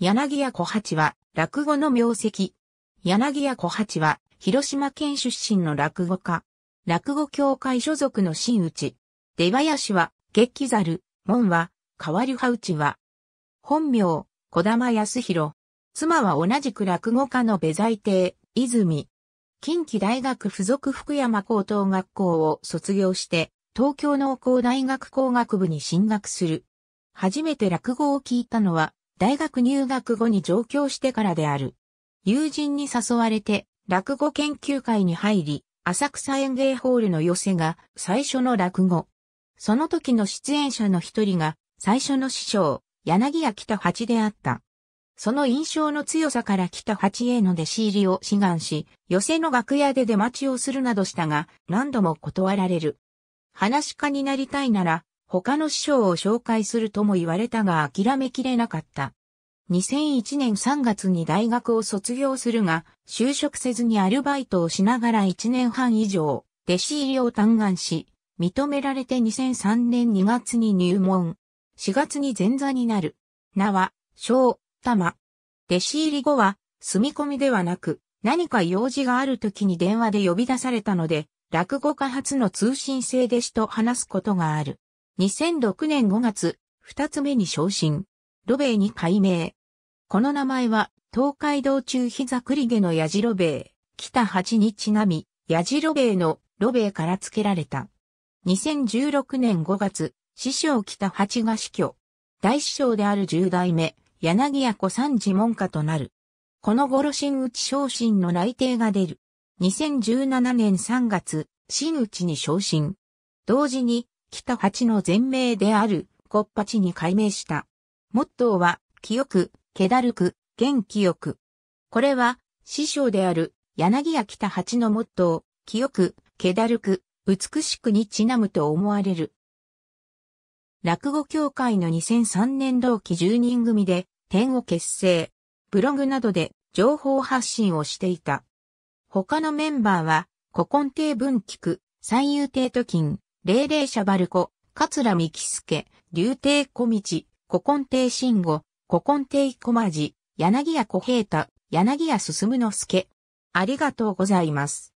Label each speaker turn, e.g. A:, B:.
A: 柳屋小八は、落語の名跡。柳屋小八は、広島県出身の落語家。落語協会所属の新内。出林は、激猿、門は、変わる羽内は。本名、小玉康弘。妻は同じく落語家の部財亭、泉。近畿大学附属福山高等学校を卒業して、東京農工大学工学部に進学する。初めて落語を聞いたのは、大学入学後に上京してからである。友人に誘われて、落語研究会に入り、浅草園芸ホールの寄せが最初の落語。その時の出演者の一人が最初の師匠、柳屋北八であった。その印象の強さから北八への弟子入りを志願し、寄せの楽屋で出待ちをするなどしたが、何度も断られる。話し家になりたいなら、他の師匠を紹介するとも言われたが諦めきれなかった。2001年3月に大学を卒業するが、就職せずにアルバイトをしながら1年半以上、弟子入りを嘆願し、認められて2003年2月に入門。4月に前座になる。名は、小、玉。弟子入り後は、住み込みではなく、何か用事がある時に電話で呼び出されたので、落語家初の通信制弟子と話すことがある。2006年5月、二つ目に昇進。ロベイに改名。この名前は、東海道中膝栗毛の矢印米、北八にちなみ、矢印米のロベから付けられた。2016年5月、師匠北八が死去。大師匠である十代目、柳谷子三次門下となる。この頃新内昇進の内定が出る。2017年3月、新内に昇進。同時に、北八の全名である、ぱ八に改名した。モットーは、清く、気だるく、元気よく。これは、師匠である、柳屋北八のモットー、清く、気だるく、美しくにちなむと思われる。落語協会の2003年同期10人組で、点を結成。ブログなどで情報発信をしていた。他のメンバーは、古今亭文菊、三遊亭都金、霊霊者バルコ、桂三木助、竜亭小道、古今亭慎吾、古今亭小間寺、柳屋小平太、柳屋進之助。ありがとうございます。